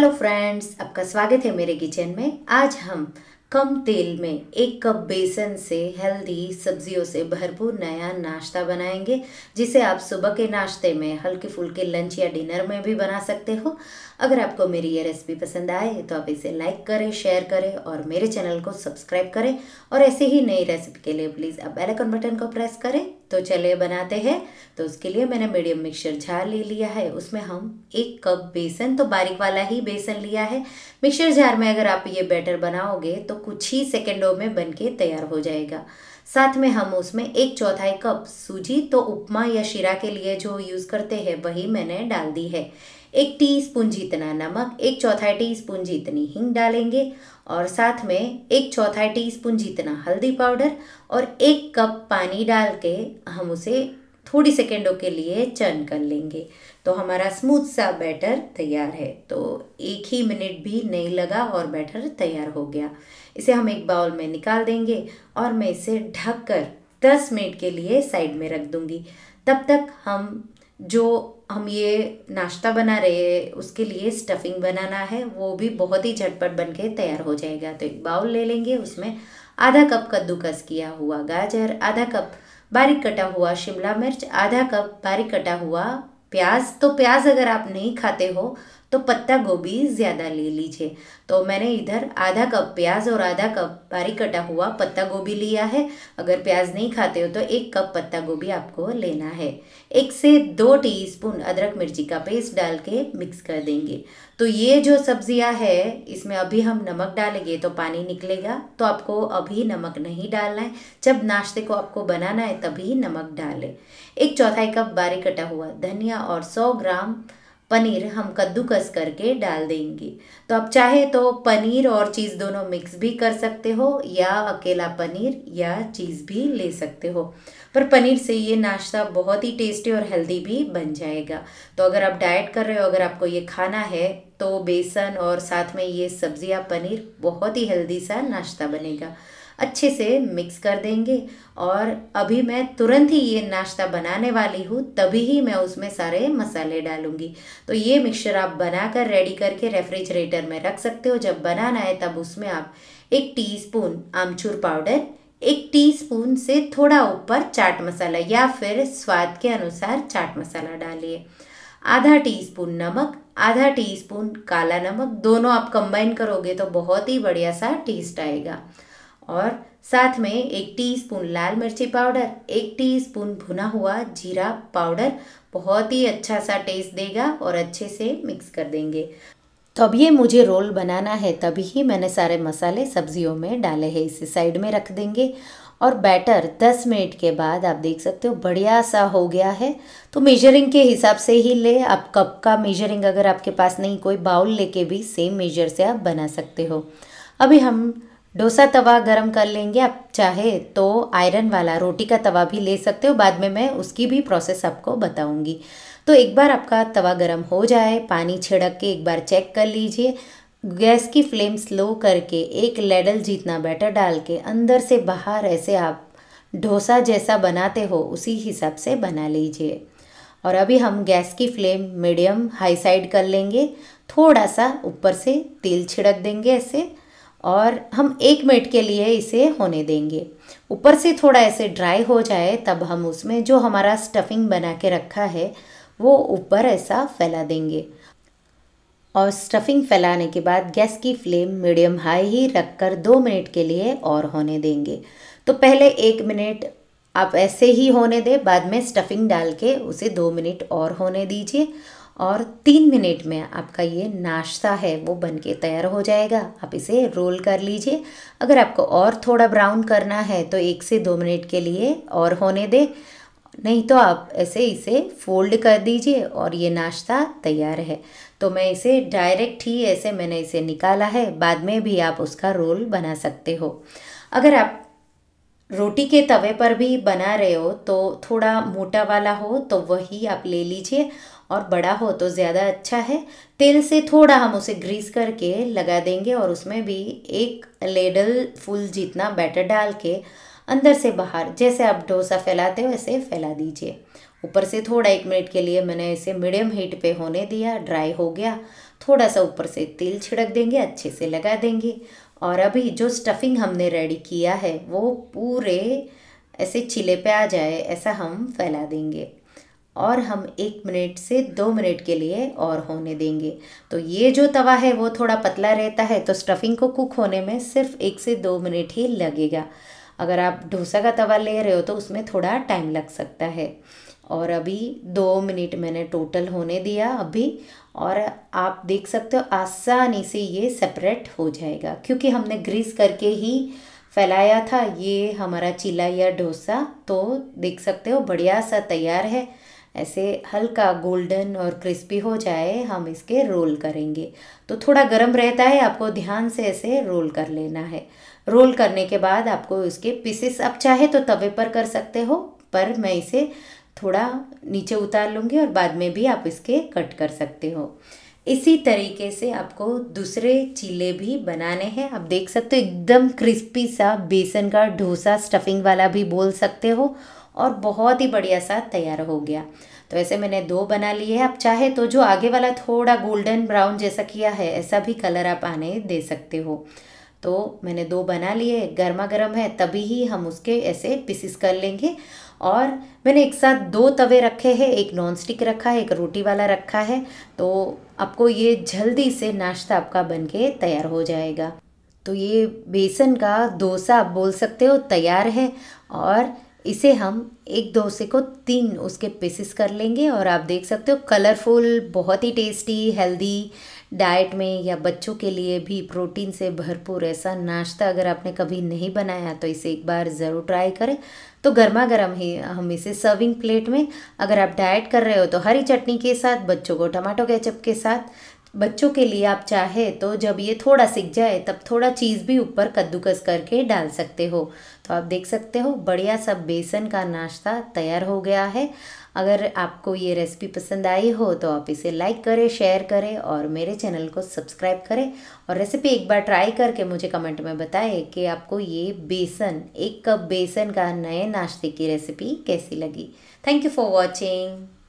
hello friends आपका स्वागत है मेरे किचन में आज हम कम तेल में एक कप बेसन से हेल्दी सब्जियों से भरपूर नया नाश्ता बनाएंगे जिसे आप सुबह के नाश्ते में हल्के फुल्के लंच या डिनर में भी बना सकते हो अगर आपको मेरी ये रेसिपी पसंद आए तो आप इसे लाइक करें शेयर करें और मेरे चैनल को सब्सक्राइब करें और ऐसे ही नई रेसिपी के लिए प्लीज़ आप बेलकन बटन को प्रेस करें तो चले बनाते हैं तो उसके लिए मैंने मीडियम मिक्सचर जार ले लिया है उसमें हम एक कप बेसन तो बारीक वाला ही बेसन लिया है मिक्सचर जार में अगर आप ये बैटर बनाओगे तो कुछ ही सेकेंडों में बन के तैयार हो जाएगा साथ में हम उसमें एक चौथाई कप सूजी तो उपमा या शीरा के लिए जो यूज़ करते हैं वही मैंने डाल दी है एक टीस्पून जितना नमक एक चौथाई टीस्पून जितनी हींग डालेंगे और साथ में एक चौथाई टीस्पून जितना हल्दी पाउडर और एक कप पानी डाल के हम उसे थोड़ी सेकेंडों के लिए चर्न कर लेंगे तो हमारा स्मूथ सा बैटर तैयार है तो एक ही मिनट भी नहीं लगा और बैटर तैयार हो गया इसे हम एक बाउल में निकाल देंगे और मैं इसे ढककर 10 मिनट के लिए साइड में रख दूँगी तब तक हम जो हम ये नाश्ता बना रहे हैं उसके लिए स्टफिंग बनाना है वो भी बहुत ही झटपट बन के तैयार हो जाएगा तो एक बाउल ले लेंगे उसमें आधा कप कद्दूकस किया हुआ गाजर आधा कप बारीक कटा हुआ शिमला मिर्च आधा कप बारीक कटा हुआ प्याज तो प्याज अगर आप नहीं खाते हो तो पत्ता गोभी ज़्यादा ले लीजिए तो मैंने इधर आधा कप प्याज और आधा कप बारीक कटा हुआ पत्ता गोभी लिया है अगर प्याज नहीं खाते हो तो एक कप पत्ता गोभी आपको लेना है एक से दो टीस्पून अदरक मिर्ची का पेस्ट डाल के मिक्स कर देंगे तो ये जो सब्जियां है इसमें अभी हम नमक डालेंगे तो पानी निकलेगा तो आपको अभी नमक नहीं डालना है जब नाश्ते को आपको बनाना है तभी नमक डालें एक चौथाई कप बारीक कटा हुआ धनिया और सौ ग्राम पनीर हम कद्दूकस करके डाल देंगे तो आप चाहे तो पनीर और चीज़ दोनों मिक्स भी कर सकते हो या अकेला पनीर या चीज़ भी ले सकते हो पर पनीर से ये नाश्ता बहुत ही टेस्टी और हेल्दी भी बन जाएगा तो अगर आप डाइट कर रहे हो अगर आपको ये खाना है तो बेसन और साथ में ये सब्ज़ी या पनीर बहुत ही हेल्दी सा नाश्ता बनेगा अच्छे से मिक्स कर देंगे और अभी मैं तुरंत ही ये नाश्ता बनाने वाली हूँ तभी ही मैं उसमें सारे मसाले डालूँगी तो ये मिक्सचर आप बनाकर रेडी करके रेफ्रिजरेटर में रख सकते हो जब बनाना है तब उसमें आप एक टीस्पून आमचूर पाउडर एक टीस्पून से थोड़ा ऊपर चाट मसाला या फिर स्वाद के अनुसार चाट मसाला डालिए आधा टीस्पून नमक आधा टीस्पून काला नमक दोनों आप कंबाइन करोगे तो बहुत ही बढ़िया सा टेस्ट आएगा और साथ में एक टीस्पून लाल मिर्ची पाउडर एक टीस्पून भुना हुआ जीरा पाउडर बहुत ही अच्छा सा टेस्ट देगा और अच्छे से मिक्स कर देंगे तो अब ये मुझे रोल बनाना है तभी ही मैंने सारे मसाले सब्जियों में डाले हैं इसे साइड में रख देंगे और बैटर 10 मिनट के बाद आप देख सकते हो बढ़िया सा हो गया है तो मेजरिंग के हिसाब से ही ले आप कप का मेजरिंग अगर आपके पास नहीं कोई बाउल लेके भी सेम मेजर से आप बना सकते हो अभी हम डोसा तवा गरम कर लेंगे आप चाहे तो आयरन वाला रोटी का तवा भी ले सकते हो बाद में मैं उसकी भी प्रोसेस आपको बताऊंगी तो एक बार आपका तवा गरम हो जाए पानी छिड़क के एक बार चेक कर लीजिए गैस की फ्लेम स्लो करके एक लेडल जितना बैटर डाल के अंदर से बाहर ऐसे आप डोसा जैसा बनाते हो उसी हिसाब से बना लीजिए और अभी हम गैस की फ्लेम मीडियम हाई साइड कर लेंगे थोड़ा सा ऊपर से तेल छिड़क देंगे ऐसे और हम एक मिनट के लिए इसे होने देंगे ऊपर से थोड़ा ऐसे ड्राई हो जाए तब हम उसमें जो हमारा स्टफिंग बना के रखा है वो ऊपर ऐसा फैला देंगे और स्टफिंग फैलाने के बाद गैस की फ्लेम मीडियम हाई ही रख कर दो मिनट के लिए और होने देंगे तो पहले एक मिनट आप ऐसे ही होने दें बाद में स्टफिंग डाल के उसे दो मिनट और होने दीजिए और तीन मिनट में आपका ये नाश्ता है वो बन के तैयार हो जाएगा आप इसे रोल कर लीजिए अगर आपको और थोड़ा ब्राउन करना है तो एक से दो मिनट के लिए और होने दें नहीं तो आप ऐसे इसे फोल्ड कर दीजिए और ये नाश्ता तैयार है तो मैं इसे डायरेक्ट ही ऐसे मैंने इसे निकाला है बाद में भी आप उसका रोल बना सकते हो अगर आप रोटी के तवे पर भी बना रहे हो तो थोड़ा मोटा वाला हो तो वही आप ले लीजिए और बड़ा हो तो ज़्यादा अच्छा है तेल से थोड़ा हम उसे ग्रीस करके लगा देंगे और उसमें भी एक लेडल फुल जितना बैटर डाल के अंदर से बाहर जैसे आप डोसा फैलाते हो ऐसे फैला दीजिए ऊपर से थोड़ा एक मिनट के लिए मैंने इसे मीडियम हीट पे होने दिया ड्राई हो गया थोड़ा सा ऊपर से तेल छिड़क देंगे अच्छे से लगा देंगे और अभी जो स्टफिंग हमने रेडी किया है वो पूरे ऐसे चिले पे आ जाए ऐसा हम फैला देंगे और हम एक मिनट से दो मिनट के लिए और होने देंगे तो ये जो तवा है वो थोड़ा पतला रहता है तो स्टफिंग को कुक होने में सिर्फ एक से दो मिनट ही लगेगा अगर आप डोसा का तवा ले रहे हो तो उसमें थोड़ा टाइम लग सकता है और अभी दो मिनट मैंने टोटल होने दिया अभी और आप देख सकते हो आसानी से ये सेपरेट हो जाएगा क्योंकि हमने ग्रीस करके ही फैलाया था ये हमारा चिल्ला या डोसा तो देख सकते हो बढ़िया सा तैयार है ऐसे हल्का गोल्डन और क्रिस्पी हो जाए हम इसके रोल करेंगे तो थोड़ा गर्म रहता है आपको ध्यान से ऐसे रोल कर लेना है रोल करने के बाद आपको इसके पीसेस आप चाहे तो तवे पर कर सकते हो पर मैं इसे थोड़ा नीचे उतार लूँगी और बाद में भी आप इसके कट कर सकते हो इसी तरीके से आपको दूसरे चीले भी बनाने हैं आप देख सकते हो एकदम क्रिस्पी सा बेसन का डोसा स्टफिंग वाला भी बोल सकते हो और बहुत ही बढ़िया सा तैयार हो गया तो ऐसे मैंने दो बना लिए हैं आप चाहे तो जो आगे वाला थोड़ा गोल्डन ब्राउन जैसा किया है ऐसा भी कलर आप आने दे सकते हो तो मैंने दो बना लिए गर्मा गर्म है तभी ही हम उसके ऐसे पीसीस कर लेंगे और मैंने एक साथ दो तवे रखे हैं एक नॉन स्टिक रखा है एक रोटी वाला रखा है तो आपको ये जल्दी से नाश्ता आपका बन के तैयार हो जाएगा तो ये बेसन का डोसा आप बोल सकते हो तैयार है और इसे हम एक डोसे को तीन उसके पीसेस कर लेंगे और आप देख सकते हो कलरफुल बहुत ही टेस्टी हेल्दी डाइट में या बच्चों के लिए भी प्रोटीन से भरपूर ऐसा नाश्ता अगर आपने कभी नहीं बनाया तो इसे एक बार ज़रूर ट्राई करें तो गर्मा गर्म ही हम इसे सर्विंग प्लेट में अगर आप डाइट कर रहे हो तो हरी चटनी के साथ बच्चों को टमाटो केचप के साथ बच्चों के लिए आप चाहे तो जब ये थोड़ा सीख जाए तब थोड़ा चीज़ भी ऊपर कद्दूकस करके डाल सकते हो तो आप देख सकते हो बढ़िया सा बेसन का नाश्ता तैयार हो गया है अगर आपको ये रेसिपी पसंद आई हो तो आप इसे लाइक करें शेयर करें और मेरे चैनल को सब्सक्राइब करें और रेसिपी एक बार ट्राई करके मुझे कमेंट में बताएं कि आपको ये बेसन एक कप बेसन का नए नाश्ते की रेसिपी कैसी लगी थैंक यू फॉर वॉचिंग